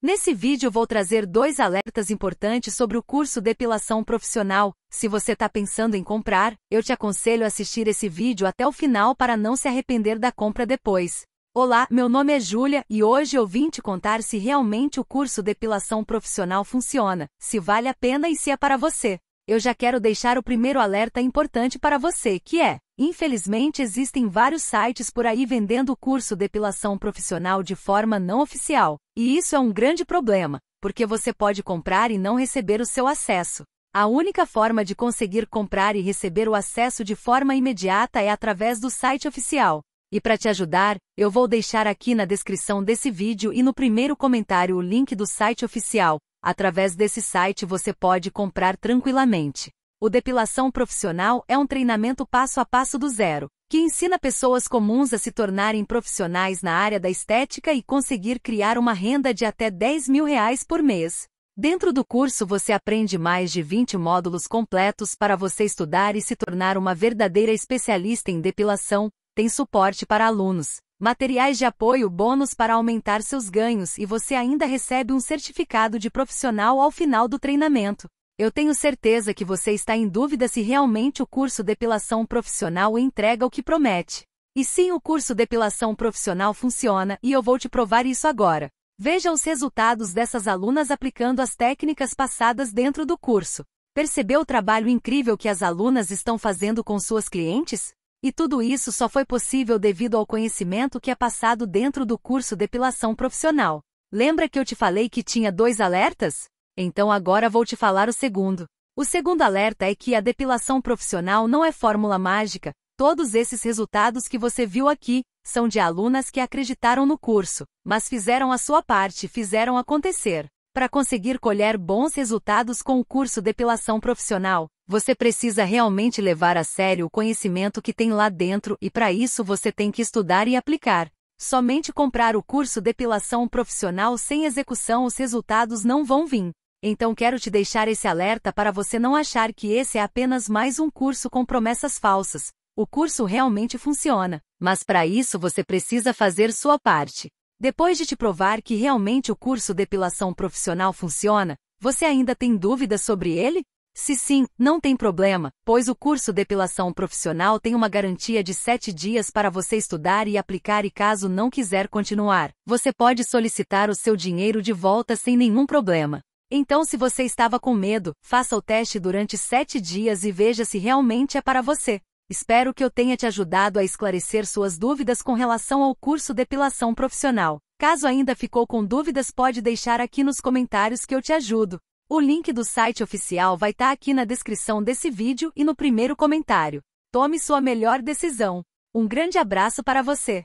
Nesse vídeo vou trazer dois alertas importantes sobre o curso Depilação Profissional. Se você está pensando em comprar, eu te aconselho a assistir esse vídeo até o final para não se arrepender da compra depois. Olá, meu nome é Julia e hoje eu vim te contar se realmente o curso Depilação Profissional funciona, se vale a pena e se é para você. Eu já quero deixar o primeiro alerta importante para você, que é: infelizmente existem vários sites por aí vendendo o curso Depilação Profissional de forma não oficial. E isso é um grande problema, porque você pode comprar e não receber o seu acesso. A única forma de conseguir comprar e receber o acesso de forma imediata é através do site oficial. E para te ajudar, eu vou deixar aqui na descrição desse vídeo e no primeiro comentário o link do site oficial. Através desse site você pode comprar tranquilamente. O Depilação Profissional é um treinamento passo a passo do zero, que ensina pessoas comuns a se tornarem profissionais na área da estética e conseguir criar uma renda de até 10 mil reais por mês. Dentro do curso você aprende mais de 20 módulos completos para você estudar e se tornar uma verdadeira especialista em depilação, tem suporte para alunos, materiais de apoio bônus para aumentar seus ganhos e você ainda recebe um certificado de profissional ao final do treinamento. Eu tenho certeza que você está em dúvida se realmente o curso depilação profissional entrega o que promete. E sim, o curso depilação profissional funciona e eu vou te provar isso agora. Veja os resultados dessas alunas aplicando as técnicas passadas dentro do curso. Percebeu o trabalho incrível que as alunas estão fazendo com suas clientes? E tudo isso só foi possível devido ao conhecimento que é passado dentro do curso depilação profissional. Lembra que eu te falei que tinha dois alertas? Então agora vou te falar o segundo. O segundo alerta é que a depilação profissional não é fórmula mágica, todos esses resultados que você viu aqui são de alunas que acreditaram no curso, mas fizeram a sua parte, fizeram acontecer. Para conseguir colher bons resultados com o curso Depilação Profissional, você precisa realmente levar a sério o conhecimento que tem lá dentro e para isso você tem que estudar e aplicar. Somente comprar o curso Depilação Profissional sem execução os resultados não vão vir. Então quero te deixar esse alerta para você não achar que esse é apenas mais um curso com promessas falsas. O curso realmente funciona, mas para isso você precisa fazer sua parte. Depois de te provar que realmente o curso Depilação Profissional funciona, você ainda tem dúvidas sobre ele? Se sim, não tem problema, pois o curso Depilação Profissional tem uma garantia de 7 dias para você estudar e aplicar e caso não quiser continuar, você pode solicitar o seu dinheiro de volta sem nenhum problema. Então, se você estava com medo, faça o teste durante sete dias e veja se realmente é para você. Espero que eu tenha te ajudado a esclarecer suas dúvidas com relação ao curso Depilação Profissional. Caso ainda ficou com dúvidas, pode deixar aqui nos comentários que eu te ajudo. O link do site oficial vai estar tá aqui na descrição desse vídeo e no primeiro comentário. Tome sua melhor decisão. Um grande abraço para você!